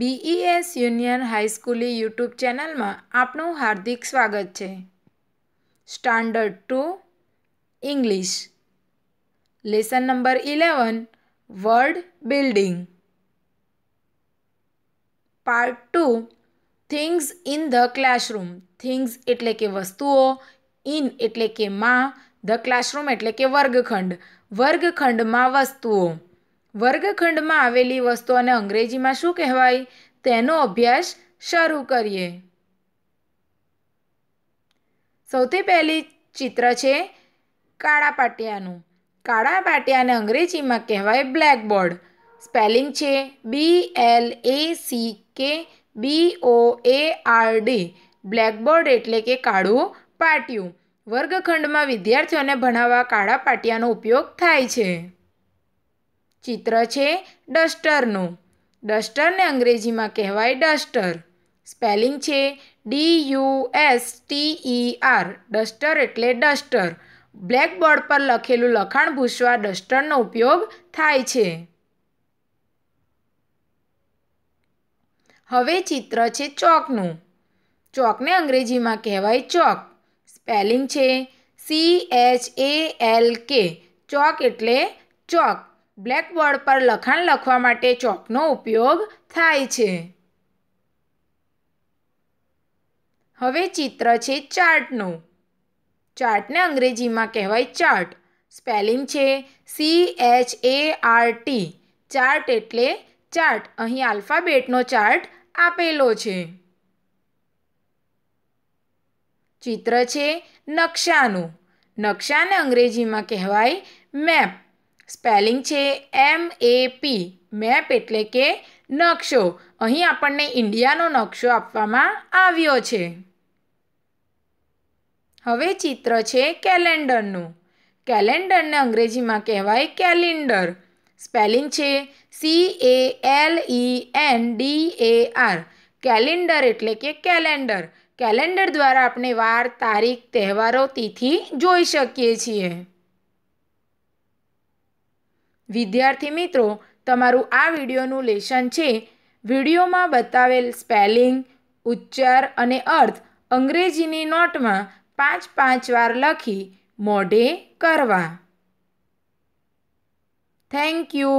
બીઈએસ union હાઈસ્કૂલી YouTube ચેનલમાં આપનું હાર્દિક સ્વાગત છે standard two English lesson number eleven word building part two things in the classroom things એટલે કે વસ્તુઓ ઇન એટલે કે માં ધ ક્લાસરૂમ એટલે કે વર્ગખંડ વર્ગખંડમાં વસ્તુઓ વર્ગખંડમાં આવેલી વસ્તુઓને અંગ્રેજીમાં શું કહેવાય તેનો અભ્યાસ શરૂ કરીએ સૌથી પહેલી ચિત્ર છે કાળા પાટિયાનું કાળા પાટિયાને અંગ્રેજીમાં કહેવાય બ્લેકબોર્ડ સ્પેલિંગ છે B L A C K B O A R D blackboard એટલે કે કાળું પાટિયું વર્ગખંડમાં વિદ્યાર્થીઓને ભણાવવા કાળા પાટિયાનો ઉપયોગ થાય છે ચિત્ર છે ડસ્ટરનું ડસ્ટરને અંગ્રેજીમાં કહેવાય ડસ્ટર સ્પેલિંગ છે D U S T E R duster એટલે ડસ્ટર બ્લેકબોર્ડ પર લખેલું લખાણ ભૂસવા ડસ્ટરનો ઉપયોગ થાય છે હવે ચિત્ર છે ચોકનું ચોકને અંગ્રેજીમાં કહેવાય ચોક સ્પેલિંગ છે C H A L K chalk એટલે ચોક બ્લેકબોર્ડ પર લખાણ લખવા માટે ચોકનો ઉપયોગ થાય છે હવે ચિત્ર છે ચાર્ટનું ચાર્ટને અંગ્રેજીમાં કહેવાય ચાર્ટ સ્પેલિંગ છે C H A R T chart એટલે ચાર્ટ અહીં આલ્ફાબેટનો ચાર્ટ આપેલો છે ચિત્ર છે નકશાનું નકશાને અંગ્રેજીમાં કહેવાય મેપ સ્પેલિંગ છે એમ એ પી મેપ એટલે કે નકશો અહીં આપણને ઇન્ડિયાનો નકશો આપવામાં આવ્યો છે હવે ચિત્ર છે કેલેન્ડરનું કેલેન્ડરને અંગ્રેજીમાં કહેવાય કેલેન્ડર સ્પેલિંગ છે C A L E e N D A R calendar એટલે કે કેલેન્ડર કેલેન્ડર દ્વારા આપણે વાર તારીખ તહેવારો તિથિ જોઈ શકીએ છીએ વિદ્યાર્થી મિત્રો તમારું આ વિડીયોનું લેશન છે વિડીયોમાં બતાવેલ સ્પેલિંગ ઉચ્ચાર અને અર્થ અંગ્રેજીની નોટમાં પાંચ પાંચ વાર લખી મોઢે કરવા થેન્ક યુ